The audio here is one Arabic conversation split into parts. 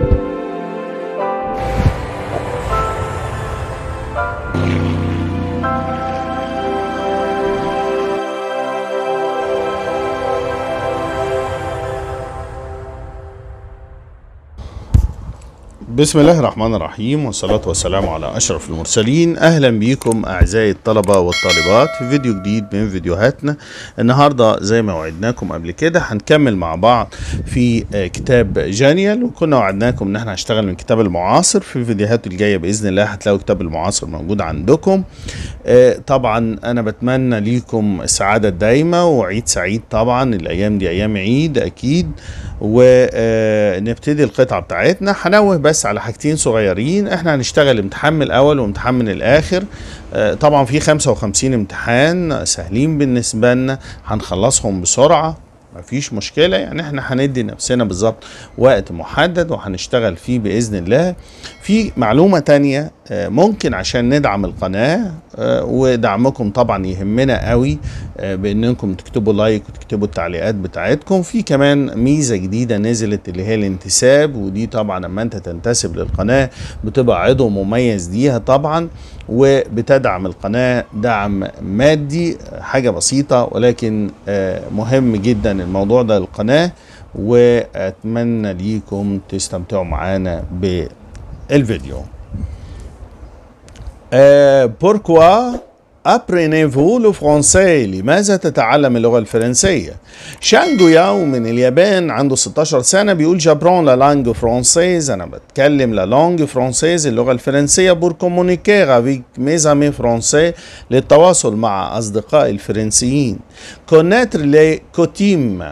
thank you. بسم الله الرحمن الرحيم والصلاة والسلام على أشرف المرسلين أهلا بيكم أعزائي الطلبة والطالبات في فيديو جديد من فيديوهاتنا النهاردة زي ما وعدناكم قبل كده هنكمل مع بعض في آه، كتاب جانيال وكنا وعدناكم إن احنا هنشتغل من الكتاب المعاصر في الفيديوهات الجاية بإذن الله هتلاقوا الكتاب المعاصر موجود عندكم آه، طبعا أنا بتمنى ليكم السعادة الدايمة وعيد سعيد طبعا الأيام دي أيام عيد أكيد ونبتدي آه، القطعة بتاعتنا هنوه بس على حاجتين صغيرين احنا هنشتغل امتحان من الاول وامتحان من الاخر اه طبعا في 55 امتحان سهلين بالنسبه لنا هنخلصهم بسرعه مفيش مشكله يعني احنا هندي نفسنا بالظبط وقت محدد وهنشتغل فيه باذن الله في معلومة تانية آه، ممكن عشان ندعم القناة آه، ودعمكم طبعا يهمنا قوي آه، بانكم تكتبوا لايك وتكتبوا التعليقات بتاعتكم في كمان ميزة جديدة نزلت اللي هي الانتساب ودي طبعا اما انت تنتسب للقناة بتبقى عضو مميز ديها طبعا وبتدعم القناة دعم مادي حاجة بسيطة ولكن مهم جدا الموضوع ده للقناة واتمنى ليكم تستمتعوا معانا ب الفيديو بوركوا أبرينيفو لو فرونسي لماذا تتعلم اللغة الفرنسية شانجو ياو من اليابان عنده 16 سنة بيقول جابرون لا لانج فرونسيز أنا بتكلم لا لانج فرونسيز اللغة الفرنسية بور كومونيكير افيك ميز امي فرونسي للتواصل مع أصدقائي الفرنسيين كوناتر لي كوتيم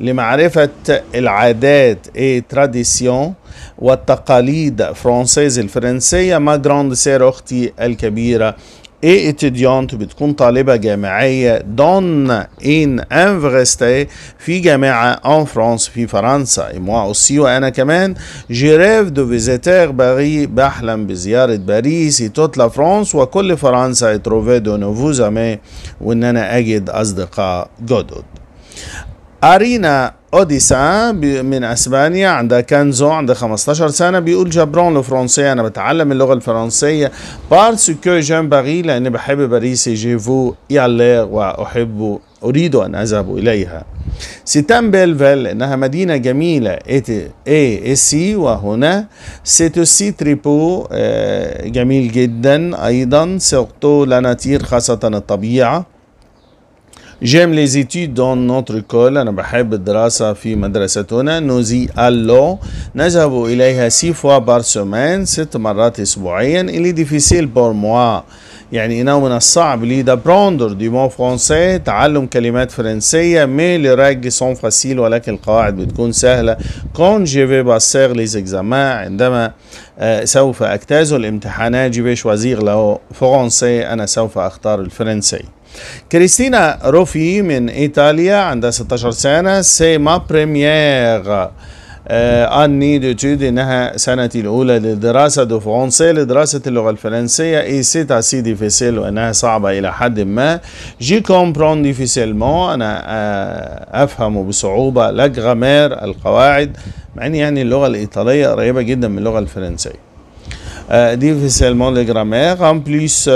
لمعرفة العادات اي تراديسيون والتقاليد فرانسيز الفرنسية ما جراند سير أختي الكبيرة اي اتيديونت بتكون طالبة جامعية دون ان انفرستي في جامعة ان فرانس في فرنسا اي موا اوسي وانا كمان جيريف دو فيزيتير باري بحلم بزيارة باريس توت لا فرانس وكل فرنسا اتروفي دو نوفو زامي وان انا اجد اصدقاء جدد ارينا اوديسا من اسبانيا عندها كانزو عندها 15 سنه بيقول لو الفرنسيه انا بتعلم اللغه الفرنسيه بارسكو جان باري لاني بحب باريس جيفو يالي واحب اريد ان اذهب اليها ستان بيلفيل انها مدينه جميله اي إي سي وهنا سيتو سي تريبو جميل جدا ايضا سيغتو لناتير خاصه الطبيعه J'aime les études dans notre école أنا بحب الدراسة في مدرستنا Nous y allons نذهب إليها six fois par semaine ست مرات أسبوعيا Il est difficile pour moi يعني إنه من الصعب لي d'apprendre du mot français تعلم كلمات فرنسية mais les règles sont faciles ولكن القواعد بتكون سهلة quand je vais passer les examens عندما سوف أجتاز الامتحانات je vais choisir le français أنا سوف أختار الفرنسي كريستينا روفي من إيطاليا عندها 16 سنة سي ما بريميير أني دوتود إنها سنتي الأولى للدراسة دو فرونسي لدراسة اللغة الفرنسية إي سيتا سي ديفيسيل وأنها صعبة إلى حد ما جي كومبرون ديفيسيلمون أنا آه، أفهم بصعوبة لا القواعد مع إن يعني اللغة الإيطالية قريبة جدا من اللغة الفرنسية difficilement le grammaire. En plus,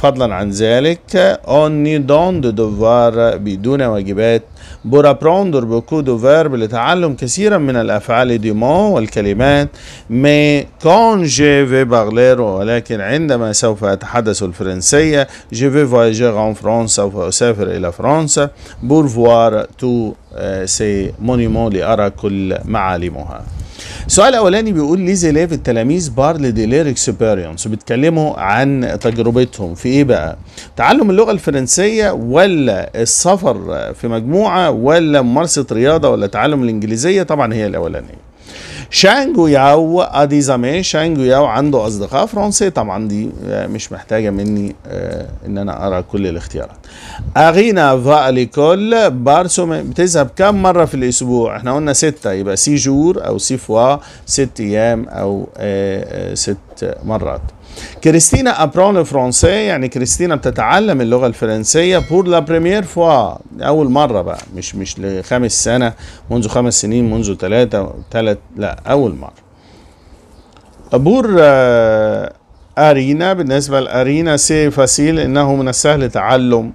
فضلا عن ذلك, on ne donne de devoir بدون واجبات pour apprendre beaucoup de verbes لتعلم كثيرا من الأفعال du mot والكلمات. Mais quand je vais parler ولكن عندما سوف أتحدث الفرنسية, je vais voyager en France, سوف أسافر إلى فرنسا pour voir tous ces monuments لأرى كل معالمها. السؤال الاولاني بيقول ليه ليف التلاميذ بارل ديلير اكسبيرينس وبيتكلموا عن تجربتهم في ايه بقى تعلم اللغه الفرنسيه ولا السفر في مجموعه ولا ممارسه رياضه ولا تعلم الانجليزيه طبعا هي الاولانيه شانجو ياو ادي زمان شانجو ياو عنده اصدقاء فرنسي طبعا دي آه، مش محتاجه مني آه، ان انا ارى كل الاختيارات اغينا فاليكول بارسو بتذهب كم مره في الاسبوع احنا قلنا ستة يبقى سي جور او سي فوا ست ايام او آه، ست مرات كريستينا ابرون لو فرونسي يعني كريستينا بتتعلم اللغه الفرنسيه بور لا بريمير فوا اول مره بقى مش مش لخامس سنه منذ خمس سنين منذ ثلاثه ثلاث لا اول مره بور ارينا آه، بالنسبه لارينا سي فاسيل انه من السهل تعلم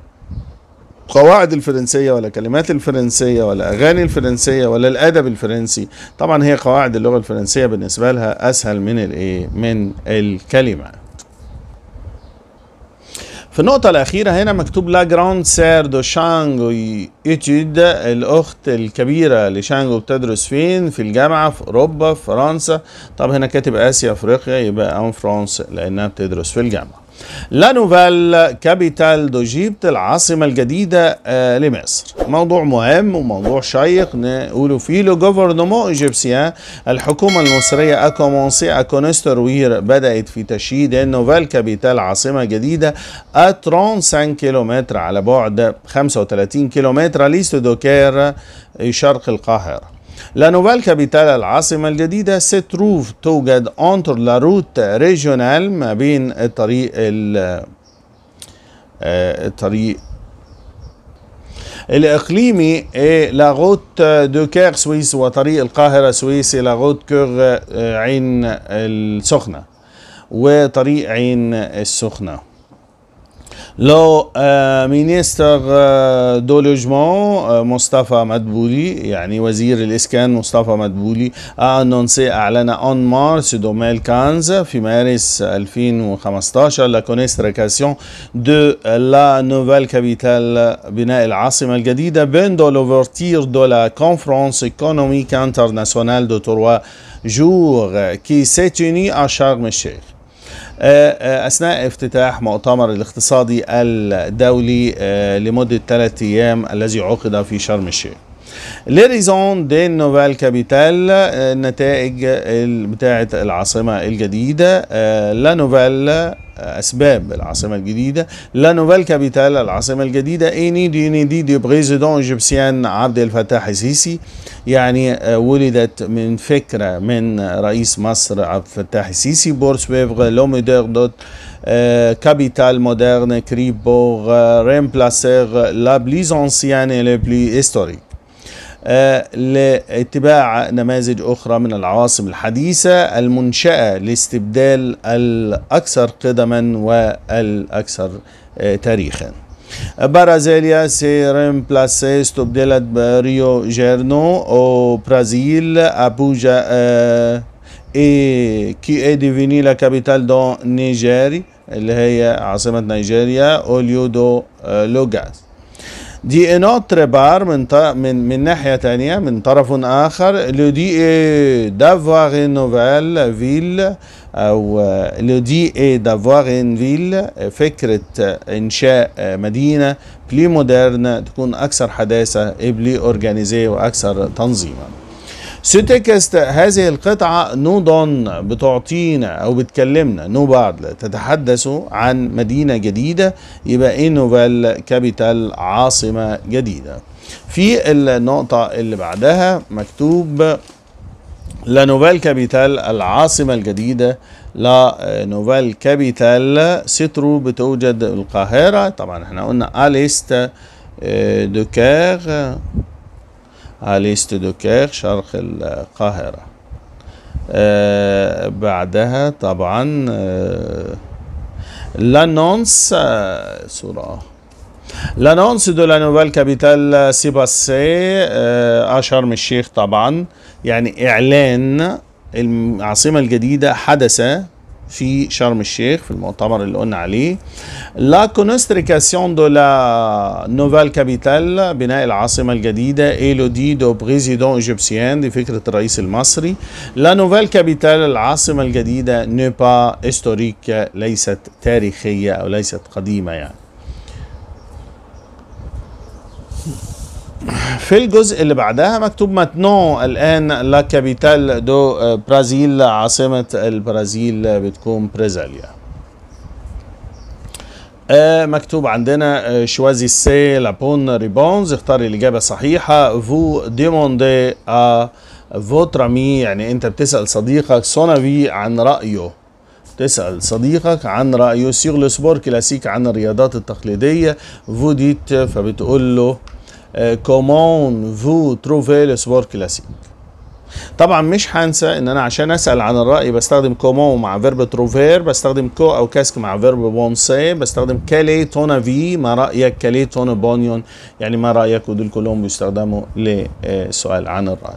قواعد الفرنسية ولا كلمات الفرنسية ولا أغاني الفرنسية ولا الأدب الفرنسي طبعا هي قواعد اللغة الفرنسية بالنسبة لها أسهل من الإيه من الكلمة في النقطة الأخيرة هنا مكتوب لا جراند سير دو شانغو إتيد الأخت الكبيرة لشانغو بتدرس فين؟ في الجامعة في أوروبا في فرنسا طب هنا كاتب آسيا أفريقيا يبقى أون فرانس لأنها بتدرس في الجامعة لا نوفال كابيتال دوجيبت العاصمة الجديدة آه، لمصر موضوع مهم وموضوع شيق نقولوا فيه لو جوفرنمون ايجيبسيان الحكومة المصرية اكومونسي اكونستروير بدأت في تشييد نوفال كابيتال عاصمة جديدة 35 كيلومتر على بعد 35 كيلومتر ليست دوكير شرق القاهرة لانوفال كابيتال العاصمة الجديدة ستروف توجد اونتر لاروت ريجيونال ما بين الطريق الطريق الإقليمي لاغوت دو كير سويس وطريق القاهرة سويس لاغوت كير عين السخنة وطريق عين السخنة لو مينيستر دو لوجمون مصطفى مدبولي يعني وزير الإسكان مصطفى مدبولي أنونسي أعلن أون مارس 2015 في مارس 2015 لا كونستريكاسيون دو لا نوفال كابيتال بناء العاصمة الجديدة بين دو لوفرتير دو لا كونفرنس إيكونوميك انترناسيونال دو تروا جور كي سيتوني à Sharm آه، آه، أثناء افتتاح مؤتمر الاقتصادي الدولي آه، لمدة ثلاثة أيام الذي عقد في شرم الشيخ لريزون دي نوفال كابيتال النتائج بتاعة العاصمة الجديدة آه، لا نوفال آه، اسباب العاصمه الجديده لا نوفال كابيتال العاصمه الجديده اني دي ني دي بريزيدون ايجيبسيان عبد الفتاح السيسي يعني آه، ولدت من فكره من رئيس مصر عبد الفتاح السيسي بور لو لوميدور دوت كابيتال مودرن كريبور ريمبلاسير لا بليز انسيان لي بلي هيستوريك آه، لاتباع نماذج أخرى من العواصم الحديثة المنشأة لاستبدال الأكثر قدما والأكثر آه، تاريخا Brasilia se بلاسي استبدلت بريو جيرنو au Brésil, Abuja اي كي اي est devenue la capitale de Niger اللي هي عاصمة نيجيريا أوليودو آه، لوغاس دي انوتر بار من من من ناحيه تانية من طرف اخر لو دي اي دافوار ان نوفيل فيل او لو دي اي دافوار ان فيل فكره آه، انشاء آه، مدينه بلي مودرن تكون اكثر حداثه بلي اورجانيزي واكثر تنظيما سوتكست هذه القطعة نودون بتعطينا أو بتكلمنا نو بعد تتحدث عن مدينة جديدة يبقى إيه نوبل كابيتال عاصمة جديدة في النقطة اللي بعدها مكتوب لا نوفال كابيتال العاصمة الجديدة لا نوفال كابيتال سترو بتوجد القاهرة طبعا احنا قلنا أليست آه، دو اليست تدوكير شرق القاهرة بعدها طبعا لانونس euh, euh, صورة L'annonce de la nouvelle capitale euh, s'est اشهر من الشيخ طبعا يعني إعلان العاصمة الجديدة حدث في شرم الشيخ في المؤتمر اللي قلنا عليه لا كونستريكاسيون دو لا نوفال كابيتال بناء العاصمة الجديدة إيلودي دو بريزيدون إيجيبسيان دي فكرة الرئيس المصري لا نوفال كابيتال العاصمة الجديدة نوبا استوريك ليست تاريخية أو ليست قديمة يعني في الجزء اللي بعدها مكتوب ماتنو الان لا كابيتال دو آه، برازيل عاصمه البرازيل بتكون برازيليا آه، مكتوب عندنا شوازي سي لابون ريبونز اختار الاجابه الصحيحه فو ديموندي ا مي يعني انت بتسال صديقك سونافي عن رايه تسأل صديقك عن رأيه سيغ لو سبور كلاسيك عن الرياضات التقليدية ديت فبتقول له كومون فو تروفي لسبور كلاسيك طبعا مش هنسى ان انا عشان اسال عن الراي بستخدم كومون مع فيرب تروفير بستخدم كو او كاسك مع فيرب بونسي بستخدم كالي تونا في ما رايك كالي تونا بونيون يعني ما رايك ودول كلهم بيستخدموا للسؤال عن الراي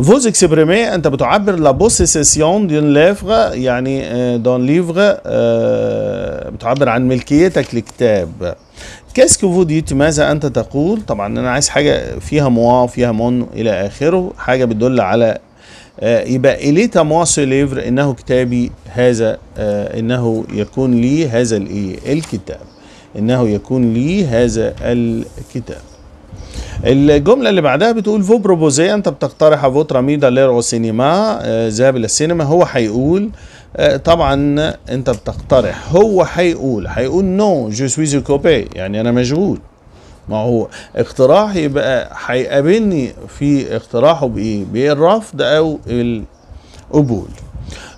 Vous exprimez انت بتعبر لا بوسيسيون دون ليفغ يعني دون euh, ليفغ euh, بتعبر عن ملكيتك لكتاب كاسك فو ديت ماذا انت تقول طبعا انا عايز حاجه فيها موا فيها مون الى اخره حاجه بتدل على آه، يبقى اليتا موا ليفر انه كتابي هذا آه، انه يكون لي هذا الايه الكتاب انه يكون لي هذا الكتاب الجملة اللي بعدها بتقول فو بروبوزي أنت بتقترح فوت راميدا ليرو سينما آه، ذهاب إلى السينما هو هيقول آه، طبعا أنت بتقترح هو هيقول هيقول نو جو سوي زو كوبي يعني أنا مشغول ما هو اقتراح يبقى هيقابلني في اقتراحه إيه؟ بإيه؟ بالرفض أو القبول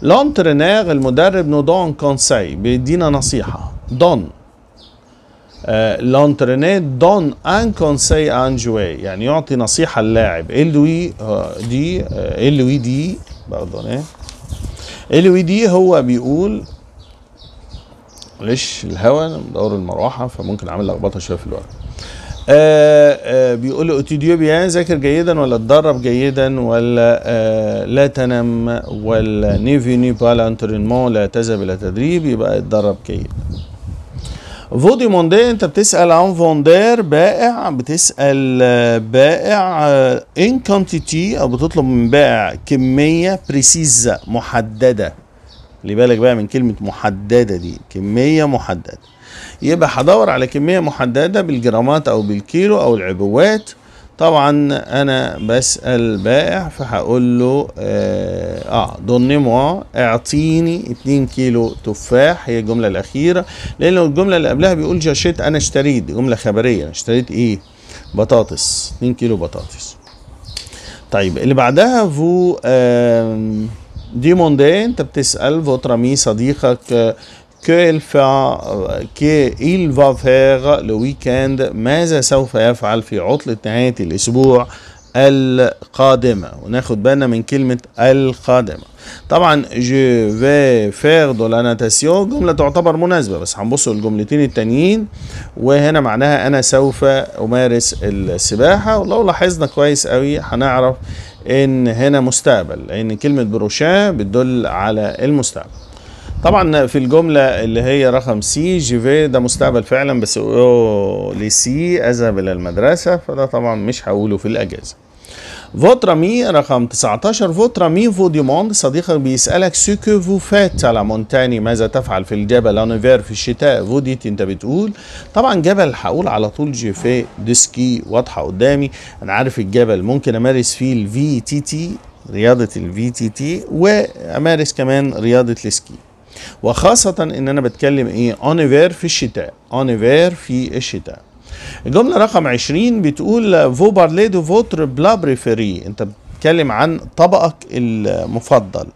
لونترينير المدرب نو دون كونساي بيدينا نصيحة دون لانترينيت دون ان كونسي ان جوي يعني يعطي نصيحه للاعب ال وي دي ال وي دي باردوني ال وي دي هو بيقول معلش الهوا انا بدور المروحه فممكن اعمل لخبطه شويه في الورق آآ آه، آآ آه، بيقول له اوتيديو بيان ذاكر جيدا ولا اتدرب جيدا ولا آه، لا تنام ولا نيفي ني انترينمون لا تذهب الى تدريب يبقى اتدرب جيدا فودي موندي انت بتسال عن فوندير بائع بتسال آه، بائع ان آه، كوانتيتي او بتطلب من بائع كميه بريسيزا محدده خلي بالك بقى من كلمه محدده دي كميه محدده يبقى هدور على كميه محدده بالجرامات او بالكيلو او العبوات طبعا انا بسأل بائع فهقول له اه, آه دوني موا اعطيني 2 كيلو تفاح هي الجملة الاخيرة لان الجملة اللي قبلها بيقول جاشيت انا اشتريت جملة خبرية اشتريت ايه بطاطس 2 كيلو بطاطس طيب اللي بعدها فو آه موندي انت بتسأل فوترامي صديقك آه، qu'il fa... qu'il va faire le week-end ماذا سوف يفعل في عطلة نهاية الأسبوع القادمة وناخد بالنا من كلمة القادمة طبعا je vais faire de la natation جملة تعتبر مناسبة بس هنبص للجملتين التانيين وهنا معناها أنا سوف أمارس السباحة ولو لاحظنا كويس قوي هنعرف إن هنا مستقبل لأن كلمة بروشان بتدل على المستقبل طبعا في الجملة اللي هي رقم سي جيفي ده مستقبل فعلا بس او لسي أذهب إلى المدرسة فده طبعا مش هقوله في الأجازة مي رقم 19 مي فو دي موند صديقك بيسألك سو كو فو فات على مونتاني ماذا تفعل في الجبل انيفير في الشتاء فوديت انت بتقول طبعا جبل هقول على طول جيفي ديسكي واضحة قدامي انا عارف الجبل ممكن امارس فيه الفي تي تي رياضة الفي تي تي وامارس كمان رياضة السكي وخاصة ان انا بتكلم ايه اونيفير في الشتاء اونيفير في الشتاء الجملة رقم عشرين بتقول فو بارلي دو فوتر بلا بريفيري انت بتكلم عن طبقك المفضل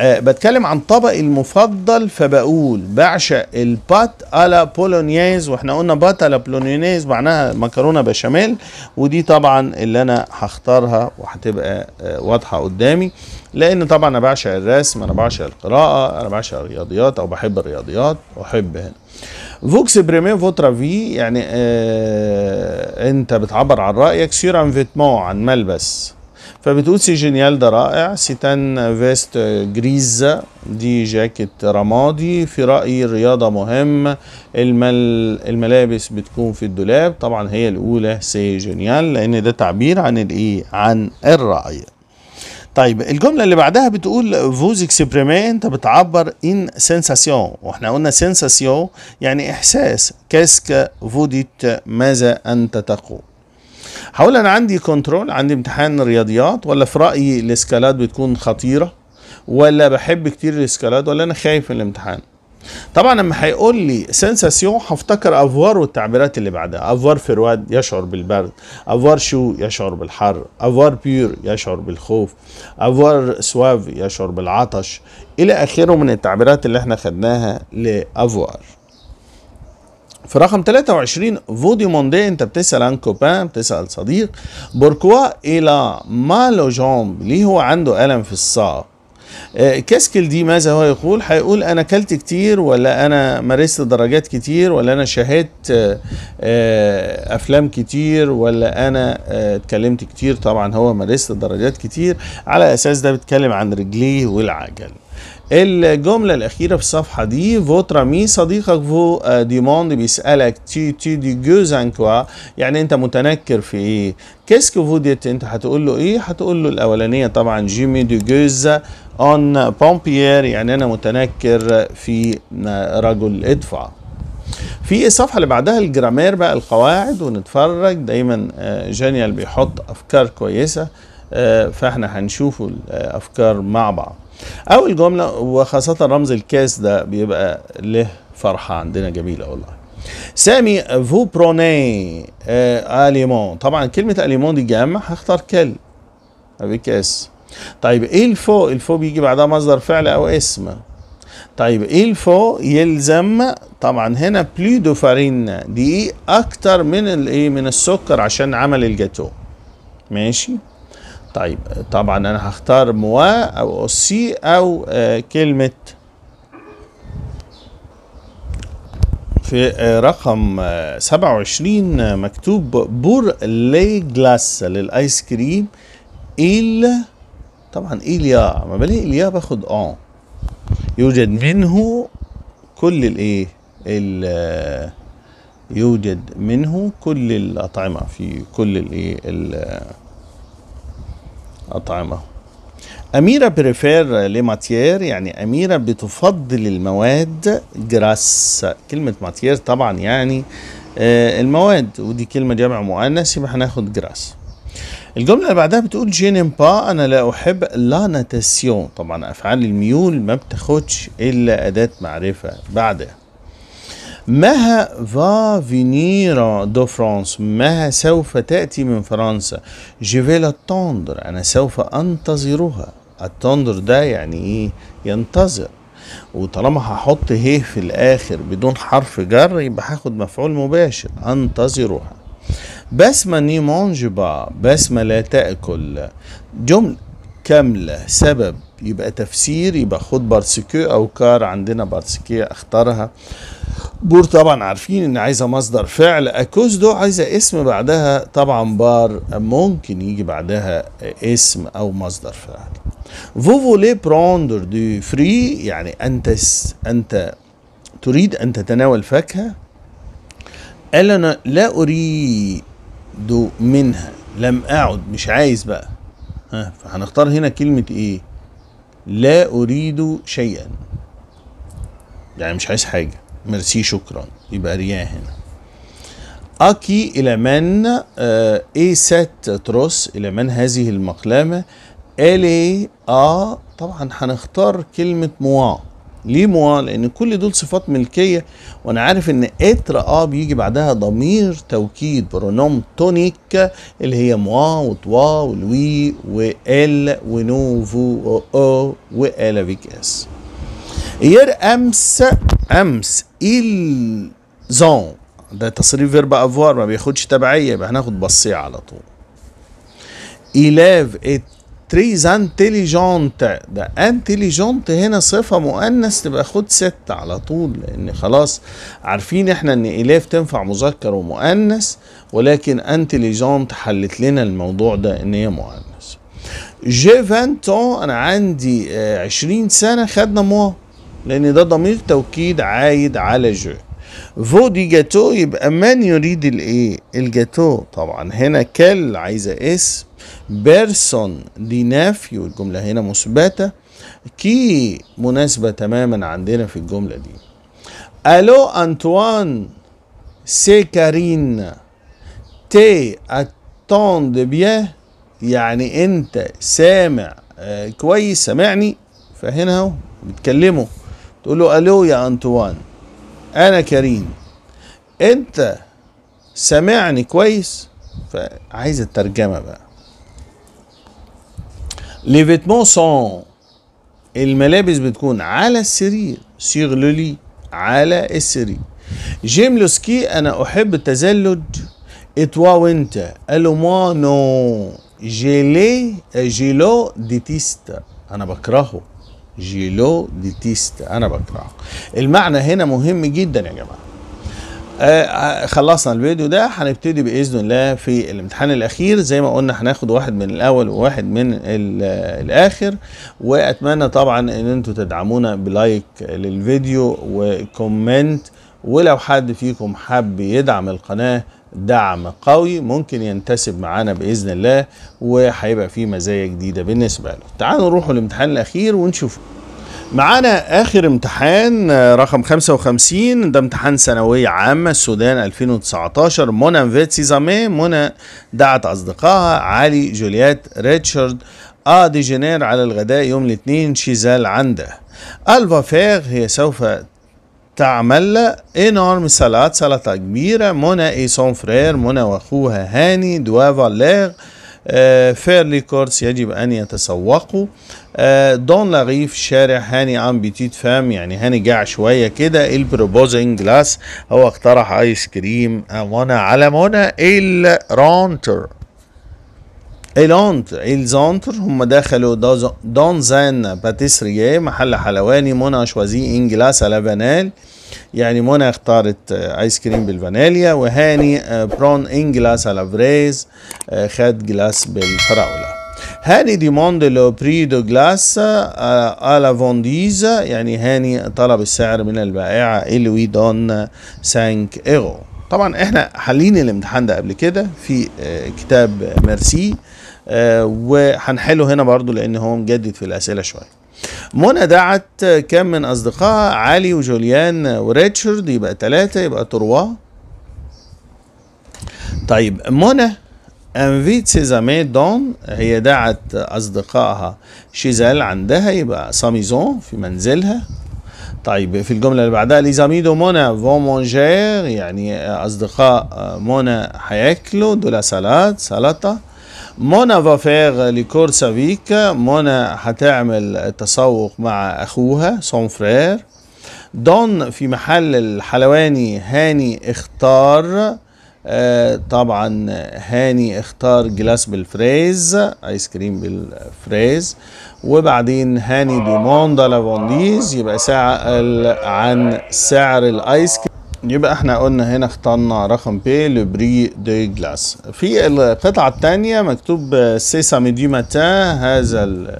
أه بتكلم عن طبقي المفضل فبقول بعشق البات الا بولونيز واحنا قلنا بات الا بولونيز معناها مكرونه بشاميل ودي طبعا اللي انا هختارها وهتبقى أه واضحه قدامي لان طبعا انا بعشق الرسم انا بعشق القراءه انا بعشق الرياضيات او بحب الرياضيات واحب هنا فوكس بريمي فوترا في يعني آه انت بتعبر عن رايك سيرام فيتمون عن ملبس فبتقول سي جينيال ده رائع سيتان فيست جريز دي جاكيت رمادي في رأيي الرياضة مهم المل الملابس بتكون في الدولاب طبعا هي الأولى سي جينيال لأن ده تعبير عن الإيه عن الرأي طيب الجملة اللي بعدها بتقول فوز اكسبريمي انت بتعبر ان سنساسيون واحنا قلنا سنساسيون يعني احساس كاسك فوديت ماذا انت تقول هقول انا عندي كنترول عندي امتحان رياضيات ولا في رايي الاسكالات بتكون خطيره ولا بحب كتير الاسكالات ولا انا خايف من الامتحان طبعا لما هيقول لي سنساسيون هفتكر افوار والتعبيرات اللي بعدها افوار فرواد يشعر بالبرد افوار شو يشعر بالحر افوار بيور يشعر بالخوف افوار سواف يشعر بالعطش الى اخره من التعبيرات اللي احنا خدناها لافوار في رقم 23 فودي موندي انت بتسال عن كوبان بتسال صديق بوركوا الى مالو جومب ليه هو عنده الم في الساق كاسكل دي ماذا هو يقول هيقول انا كلت كتير ولا انا مارست درجات كتير ولا انا شاهدت آه، آه، افلام كتير ولا انا آه، اتكلمت كتير طبعا هو مارست درجات كتير على اساس ده بيتكلم عن رجليه والعجل الجملة الأخيرة في الصفحة دي فوتر مي صديقك فو ديموند آه، بيسألك تي تي دي جوزان كوا يعني أنت متنكر في إيه كيسك ديت أنت هتقول له إيه هتقول له الأولانية طبعا جيمي دي جوز أون بومبيير يعني أنا متنكر في آه، رجل ادفع في الصفحة اللي بعدها الجرامير بقى القواعد ونتفرج دايما جانيال آه، بيحط أفكار كويسة فاحنا هنشوف الأفكار مع بعض اول جمله وخاصه رمز الكاس ده بيبقى له فرحه عندنا جميله والله سامي فو بروني اليمون طبعا كلمه اليمون آه، دي جمع هختار كل كاس طيب ايه الفو الفو بيجي بعدها مصدر فعل او اسم طيب ايه الفو يلزم طبعا هنا بلو دو فارين دي اكتر من الايه من السكر عشان عمل الجاتو ماشي طيب طبعا انا هختار موا او سي او آه، كلمة في آه، رقم آه، سبعة 27 مكتوب بور لي جلاس للايس كريم إل طبعا الياء ما بلاقي الياء باخد اه يوجد منه كل الايه ال إيه، يوجد منه كل الأطعمة في كل الايه الأطعمة أميرة بريفير لماتير يعني أميرة بتفضل المواد جراس كلمة ماتيير طبعا يعني آه، المواد ودي كلمة جمع مؤنث يبقى هناخد جراس الجملة اللي بعدها بتقول جينيم با أنا لا أحب لا ناتاسيون طبعا أفعال الميول ما بتاخدش إلا أداة معرفة بعدها مها فا فينيرا دو فرانس مها سوف تأتي من فرنسا جي vais l'attendre أنا سوف أنتظرها attendre ده يعني إيه ينتظر وطالما هحط هيه في الآخر بدون حرف جر يبقى هاخد مفعول مباشر أنتظرها بسمة ني مونج با بسمة لا تأكل جملة كاملة سبب يبقى تفسير يبقى خد بارسكيو او كار عندنا بارسكيه اختارها بور طبعا عارفين ان عايزه مصدر فعل اكوز دو عايزه اسم بعدها طبعا بار ممكن يجي بعدها اسم او مصدر فعل فو فولي بروندر دو فري يعني انت انت تريد ان تتناول فاكهه قال انا لا اريد منها لم اعد مش عايز بقى ها فهنختار هنا كلمه ايه لا أريد شيئا يعني مش عايز حاجة ميرسي شكرا يبقى رياء هنا أكي إلى من إي آه، سات تروس إلى من هذه المقلمة ألي آ آه، طبعا هنختار كلمة موا ليه موا لان كل دول صفات ملكيه وانا عارف ان اتر اه بيجي بعدها ضمير توكيد برونوم تونيك اللي هي موا وتوا والوي وال ونوفو او والافيك اس اير امس امس ال زون ده تصريف فيرب افوار ما بياخدش تبعيه يبقى هناخد بصيه على طول إلاف ات تريز انتليجونت ده انتليجونت هنا صفة مؤنث تبقى خد ست على طول لأن خلاص عارفين احنا إن إلاف تنفع مذكر ومؤنث ولكن انتليجونت حلت لنا الموضوع ده إن هي مؤنث جي فانتون أنا عندي آه، عشرين سنة خدنا مو لأن ده ضمير توكيد عايد على جو فو دي جاتو يبقى من يريد الإيه؟ الجاتو طبعا هنا كل عايزة اسم بيرسون دي نافي والجملة هنا مثبتة كي مناسبة تماما عندنا في الجملة دي ألو أنتوان سي كارين تي دي بيه يعني أنت سامع آه كويس سامعني فهنا اهو بتكلمه تقول له ألو يا أنطوان أنا كريم أنت سامعني كويس فعايز الترجمة بقى Les vêtements sont الملابس بتكون على السرير سيغ لولي على السرير جيم جيملوسكي انا احب التزلج اتوا وانت المانو جيلي جيلو ديتيستا انا بكرهه جيلو ديتيست انا بكرهه المعنى هنا مهم جدا يا جماعه آه،, آه خلصنا الفيديو ده هنبتدي باذن الله في الامتحان الاخير زي ما قلنا هناخد واحد من الاول وواحد من الاخر واتمنى طبعا ان انتم تدعمونا بلايك للفيديو وكومنت ولو حد فيكم حب يدعم القناه دعم قوي ممكن ينتسب معانا باذن الله وهيبقى في مزايا جديده بالنسبه له تعالوا نروحوا الامتحان الاخير ونشوفه معانا اخر امتحان آه، رقم 55 ده امتحان ثانويه عامه السودان 2019 منى فيتسي زامي منى دعت اصدقائها علي جوليات ريتشارد آ آه، دي جينير على الغداء يوم الاثنين شيزال عنده الفا فيغ هي سوف تعمل انورم سلطه سلطه كبيره منى اي سون فرير منى واخوها هاني دوافا ليغ آه، فيرلي كورس يجب أن يتسوقوا آه، دون لغيف شارع هاني عم بيتيت فام يعني هاني جاع شوية كده البروبوزنج جلاس هو اقترح آيس آه، كريم وانا على منى الرونتر الانتر الزونتر هم دخلوا دونزان باتيسريه محل حلواني منى شوازي انجلاس بنال يعني منى اختارت ايس آه، كريم بالفانيليا وهاني آه، برون ان جلاس على فريز آه، خد جلاس بالفراوله هاني موند لو بري دو جلاس على فونديز يعني هاني طلب السعر من البائعة الوي دون سانك ايغو طبعا احنا حلين الامتحان ده قبل كده في كتاب ميرسي وهنحله هنا برضو لان هو مجدد في الاسئلة شوية منى دعت كم من أصدقائها علي وجوليان وريتشارد يبقى ثلاثة يبقى تروا طيب منى انفيت سيزامي دون هي دعت أصدقائها شيزال عندها يبقى ساميزون في منزلها طيب في الجملة اللي بعدها زامي دو منى فون مونجير يعني أصدقاء منى هياكلوا دولا سالاد سلطة منى فافير لكورس افيك منى هتعمل التسوق مع اخوها سون فرير دون في محل الحلواني هاني اختار آه طبعا هاني اختار جلاس بالفريز ايس كريم بالفريز وبعدين هاني دوموندا لافونديز يبقى سعل عن سعر الايس كريم يبقى احنا قلنا هنا اخترنا رقم بي لبري دي جلاس في القطعة التانية مكتوب سيسامي دي متى هذا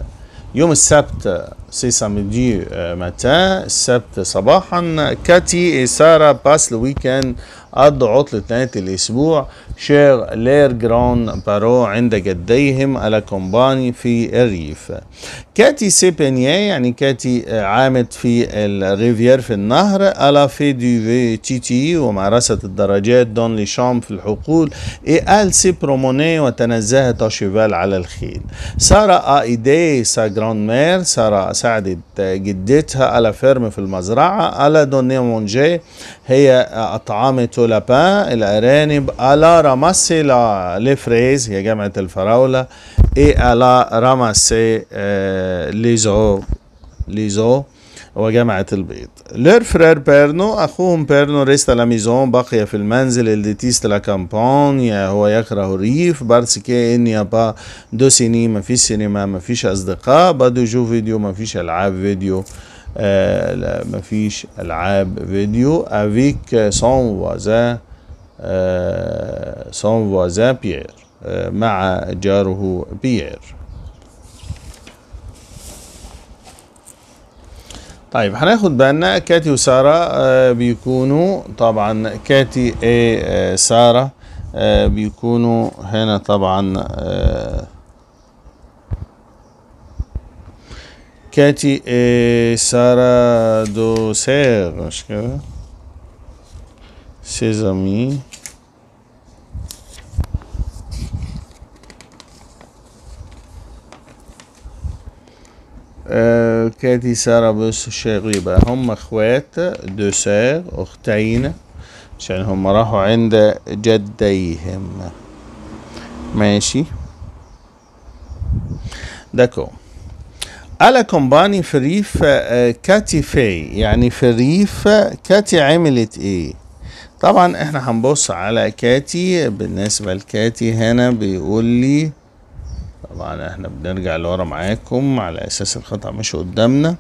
يوم السبت سيسامي دي آه، متى السبت صباحا كاتي سارة باس الويكند قضوا عطلة نهاية الأسبوع شير لير جران بارو عند جديهم على كومباني في الريف كاتي سيبينيا يعني كاتي عامت في الريفير في النهر على في دي تي تي وممارسة الدرجات دون لشام في الحقول اي آل سي بروموني وتنزه شيفال على الخيل سارة آيدي سا جراند مير سارة ساعدت جدتها على فيرم في المزرعة على دوني مونجي هي أطعمته لابان الأرانب الا ramasser لا لي فريز هي جامعة الفراولة اي الا ramasser لي زو لي زو eaux جامعة البيض لور فرير بيرنو أخوهم بيرنو ريست لا ميزون بقي في المنزل اللي تيست لا كامبانيا هو يكره الريف بارسكي إني با دو سيني ما فيش سينما ما فيش أصدقاء بدو جو فيديو ما فيش ألعاب فيديو لا مفيش العاب فيديو افيك سون فوازان سون فوازان بيير مع جاره بيير طيب هناخد بالنا كاتي وسارة آه، بيكونوا طبعا كاتي ايه آه، سارة آه، بيكونوا هنا طبعا كاتي إيه سارة دو سير que سيزامي كاتي سارا كاتي سارة بس شريبة هم اخوات سير اختين عشان هم راحوا عند جديهم ماشي داكو على كومباني في الريف آه، كاتي في يعني في الريف آه، كاتي عملت ايه طبعا احنا هنبص على كاتي بالنسبة لكاتي هنا بيقول لي طبعا احنا بنرجع لورا معاكم على اساس القطع مش قدامنا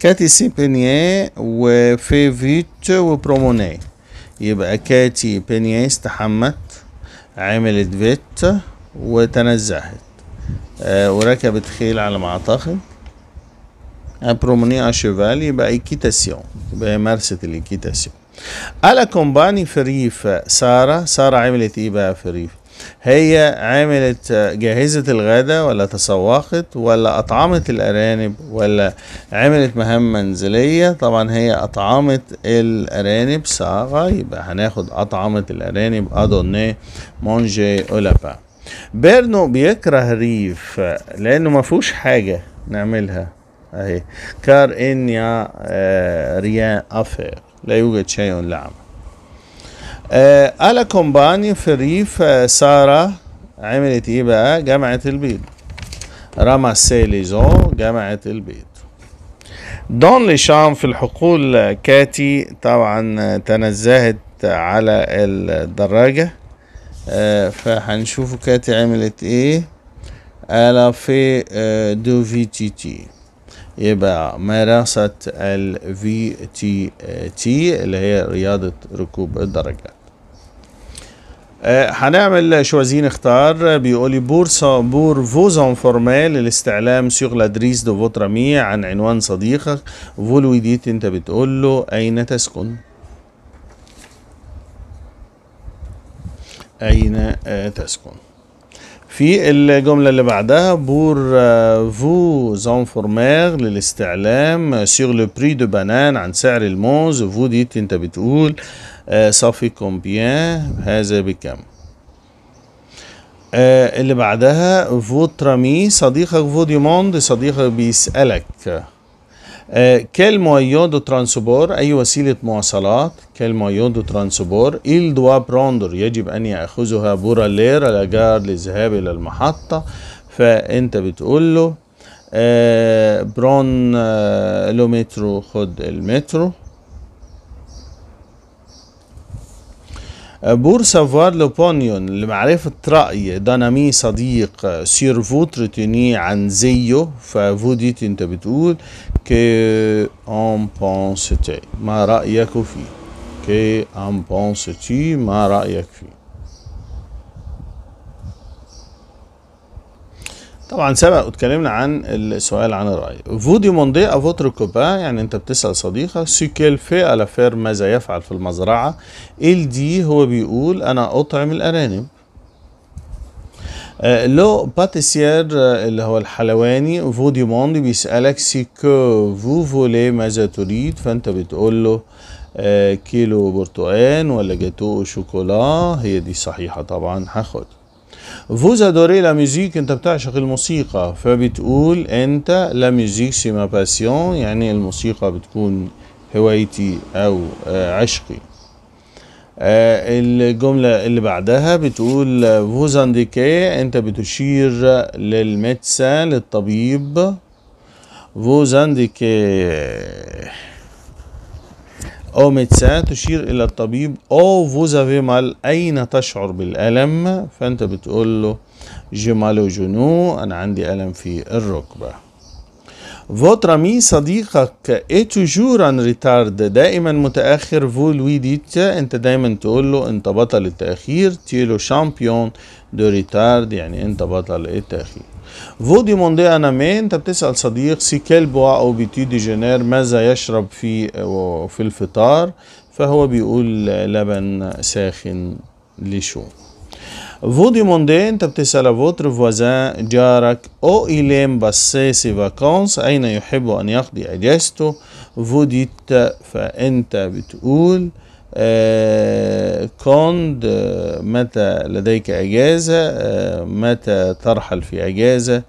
كاتي سيبينيه وفي فيت وبرومونيه يبقى كاتي بينيه استحمت عملت فيت وتنزهت آه وركبت خيل على ما اعتقد promener un cheval يبقى équitation يبقى مارسة الإيكيتاسيون كومباني في الريف سارة سارة عملت ايه بقى في الريف هي عملت جاهزة الغداء ولا تسوقت ولا أطعمت الأرانب ولا عملت مهام منزلية طبعا هي أطعمت الأرانب صاغة يبقى هناخد أطعمت الأرانب أدوني مونجي أولابا بيرنو بيكره ريف لأنه ما فيهوش حاجة نعملها أي كار إنيا آه، ريان أفير لا يوجد شيء لعم آه، ألا كومباني في الريف آه، سارة عملت إيه بقى جامعة البيض رمى سيليزون جامعة البيض دون لشام في الحقول كاتي طبعا تنزهت على الدراجة فهنشوفوا كاتي عملت ايه على في دو في تي تي يبقى ممارسة ال VTT اللي هي رياضة ركوب الدراجات آه، هنعمل شوازين اختار بيقولي بورصة بور فوزون فورمال للاستعلام سيغ لادريس دو فوتر عن عنوان صديقك فولوي ديت انت بتقول له اين تسكن اين آه، تسكن في الجملة اللي بعدها بور زون انفورمير للاستعلام سيغ لو بري دو بانان عن سعر الموز فو ديت انت بتقول صافي euh, كومبيان هذا بكم آه، اللي بعدها فوترامي صديقك فو دي موند صديقك بيسألك آه، دو ترانسبور أي وسيلة مواصلات دو ترانسبور إل دوا بروندر يجب أن يأخذها بورالير الأجار للذهاب إلى المحطة فأنت بتقول له آه، برون آه، لو مترو خد المترو بور سافوار لو بونيون لمعرفة رأي دانامي صديق سير فوتر توني عن زيه ففو انت بتقول Que en penses ما رأيك فيه Que en penses ما رأيك فيه طبعا سبق واتكلمنا عن السؤال عن الرأي vous demandez à votre copain يعني انت بتسأل صديقك سي كيل في à ماذا يفعل في المزرعة ال دي هو بيقول انا اطعم الارانب آه، لو باتيسير آه، اللي هو الحلواني فو ديموند بيسألك سي كو فو فولي ماذا تريد فانت بتقول له آه، كيلو برتقان ولا جاتو شوكولا هي دي صحيحة طبعا هاخد فوزا دوري لا ميوزيك انت بتعشق الموسيقى فبتقول انت لا ميوزيك سي ما باسيون يعني الموسيقى بتكون هوايتي او عشقي آه، الجملة اللي بعدها بتقول فوزانديكي انت بتشير للميدسا للطبيب فوزانديكي او متسا تشير الى الطبيب او فوزافي مال اين تشعر بالالم فانت بتقول له جمالو جنو انا عندي الم في الركبه Votre ami صديقك est toujours en retard دائما متأخر vous lui dites انت دايما تقول له انت بطل التأخير tu es le champion de retard يعني انت بطل التأخير vous demandez à un ami انت بتسأل صديق si quel bois او بيتي جينير ماذا يشرب في في الفطار فهو بيقول لبن ساخن لشو Vous demandez أنت بتسأل votre voisin جارك أو oh, il aime passer ses vacances أين يحب أن يقضي أجازته Vous dites فأنت بتقول كوند متى لديك أجازة متى ترحل في أجازة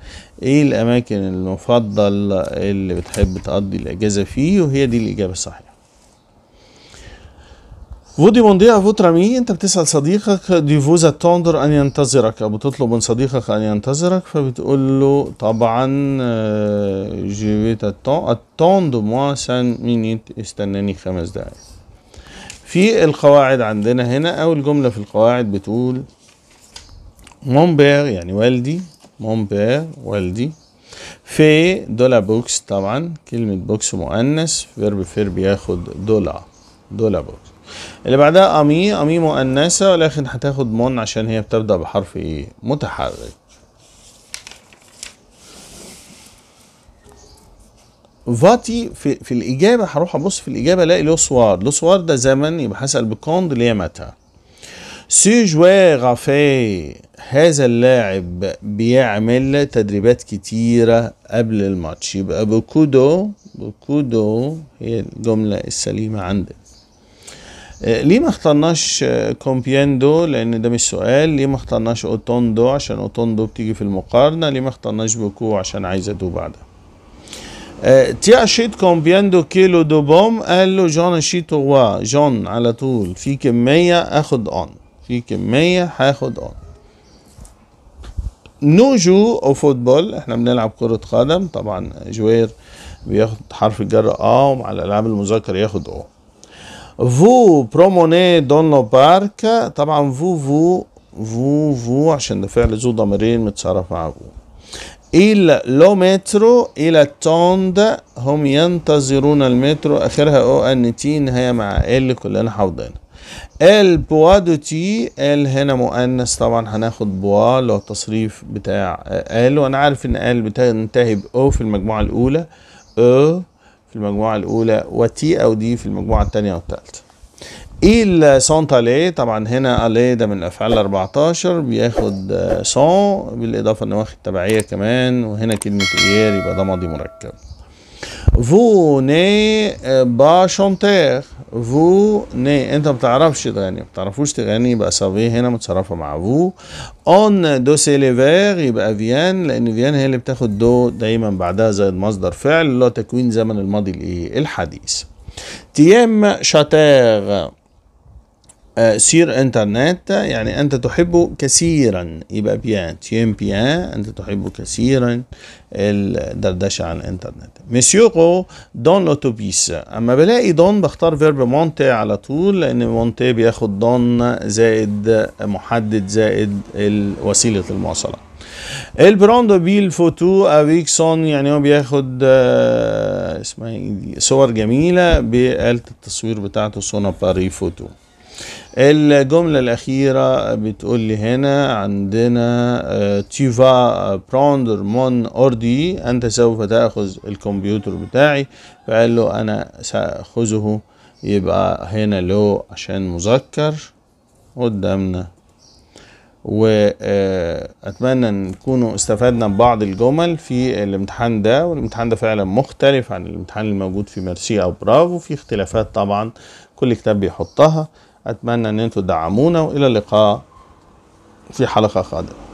إيه الأماكن المفضل اللي بتحب تقضي الأجازة فيه وهي دي الإجابة الصحيحة فودي بون دي افو ترامي انت بتسال صديقك دي فوز اتوندر ان ينتظرك او بتطلب من صديقك ان ينتظرك فبتقول له طبعا جي في اتوند موا سان مينيت استناني خمس دقائق في القواعد عندنا هنا اول جمله في القواعد بتقول مون بير يعني والدي مون بير والدي في دولا بوكس طبعا كلمه بوكس مؤنث فيرب فير بياخد دولا دولا بوكس اللي بعدها امي امي مؤنثه ولكن هتاخد من عشان هي بتبدا بحرف ايه متحرك فاتي في, في الاجابه هروح ابص في الاجابه الاقي لو سوار لو سوار ده زمن يبقى هسال بكوند اللي هي متى سي جويغ في هذا اللاعب بيعمل تدريبات كتيرة قبل الماتش يبقى بكودو بكودو هي الجملة السليمة عندك آه، ليه ما اخترناش كومبياندو آه، لان ده مش سؤال ليه ما اخترناش اوتوندو عشان اوتوندو بتيجي في المقارنه ليه ما اخترناش بوكو عشان عايزه دو بعدها آه، تياشيت كومبياندو كيلو دو بوم قال له جون اشيت هو جون على طول في كمية اخد اون في كمية هاخد اون نوجو او فوتبول احنا بنلعب كرة قدم طبعا جوير بياخد حرف الجر اه ومع الالعاب المذكر ياخد او فو بروموني دون لو بارك طبعا فو فو فو فو عشان ده فعل ذو ضميرين متصرف مع فو إلى لو مترو إلى توند هم ينتظرون المترو آخرها أو أن تي نهاية مع ال كلنا حافظينها ال بوا دو تي ال هنا مؤنث طبعا هناخد بوا اللي هو التصريف بتاع ال وأنا عارف إن ال بتنتهي بأو في المجموعة الأولى أو في المجموعة الأولى وتي أو دي في المجموعة الثانية والثالثة. إيل سون تالي طبعا هنا ألي آه ده من الأفعال 14 بياخد آه سون بالإضافة إن واخد تبعية كمان وهنا كلمة إير يبقى ده ماضي مركب. فو ني با شونتير فو ني انت ما بتعرفش تغني ما بتعرفوش تغني يبقى سافي هنا متصرفه مع فو اون دو سيليفير يبقى فيان لان فيان هي اللي بتاخد دو دايما بعدها زائد مصدر فعل اللي هو تكوين زمن الماضي الايه الحديث تيام شاتير آه، سير انترنت يعني انت تحبه كثيرا يبقى بيان تيم بيان انت تحب كثيرا الدردشه على الانترنت مسيوكو دون لوتوبيس اما بلاقي دون بختار فيرب مونتي على طول لان مونتي بياخد دون زائد محدد زائد وسيله المواصلات البراندو بيل فوتو افيك سون يعني هو بياخد آه، اسمها إيه صور جميله باله التصوير بتاعته سونا باري فوتو الجملة الأخيرة بتقول لي هنا عندنا تيفا بروندر مون اوردي أنت سوف تأخذ الكمبيوتر بتاعي فقال له أنا سأخذه يبقى هنا لو عشان مذكر قدامنا واتمنى آه، ان نكونوا استفدنا ببعض الجمل في الامتحان ده والامتحان ده فعلا مختلف عن الامتحان الموجود في ميرسي او برافو في اختلافات طبعا كل كتاب بيحطها اتمنى ان انتم تدعمونا والى اللقاء في حلقه قادمه